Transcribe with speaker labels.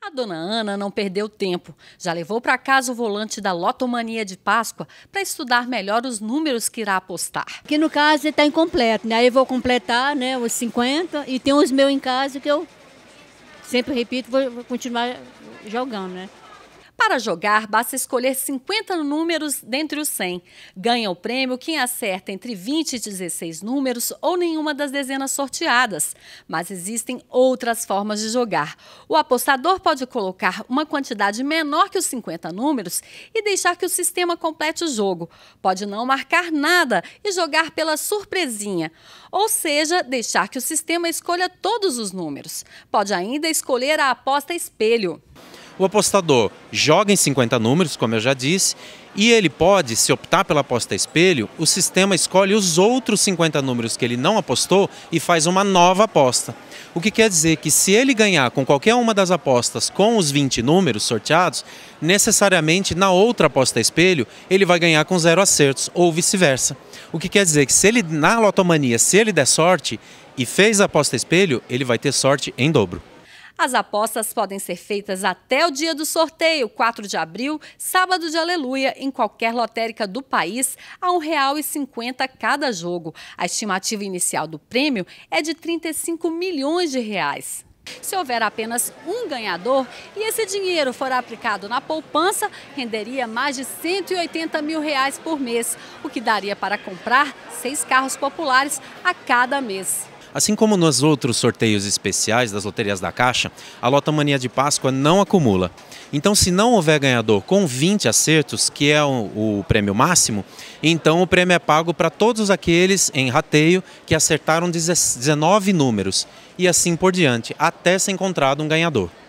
Speaker 1: A dona Ana não perdeu tempo. Já levou para casa o volante da Lotomania de Páscoa para estudar melhor os números que irá apostar. Que no caso está incompleto, né? Aí eu vou completar né, os 50 e tem os meus em casa que eu sempre repito, vou, vou continuar jogando, né? Para jogar, basta escolher 50 números dentre os 100. Ganha o prêmio quem acerta entre 20 e 16 números ou nenhuma das dezenas sorteadas. Mas existem outras formas de jogar. O apostador pode colocar uma quantidade menor que os 50 números e deixar que o sistema complete o jogo. Pode não marcar nada e jogar pela surpresinha, ou seja, deixar que o sistema escolha todos os números. Pode ainda escolher a aposta espelho.
Speaker 2: O apostador joga em 50 números, como eu já disse, e ele pode, se optar pela aposta espelho, o sistema escolhe os outros 50 números que ele não apostou e faz uma nova aposta. O que quer dizer que se ele ganhar com qualquer uma das apostas com os 20 números sorteados, necessariamente na outra aposta espelho ele vai ganhar com zero acertos ou vice-versa. O que quer dizer que se ele na lotomania, se ele der sorte e fez a aposta espelho, ele vai ter sorte em dobro.
Speaker 1: As apostas podem ser feitas até o dia do sorteio, 4 de abril, sábado de Aleluia, em qualquer lotérica do país, a R$ 1,50 cada jogo. A estimativa inicial do prêmio é de 35 milhões de reais. Se houver apenas um ganhador e esse dinheiro for aplicado na poupança, renderia mais de 180 mil reais por mês, o que daria para comprar seis carros populares a cada mês.
Speaker 2: Assim como nos outros sorteios especiais das loterias da Caixa, a Lotomania de Páscoa não acumula. Então, se não houver ganhador com 20 acertos, que é o, o prêmio máximo, então o prêmio é pago para todos aqueles em rateio que acertaram 19 números e assim por diante, até ser encontrado um ganhador.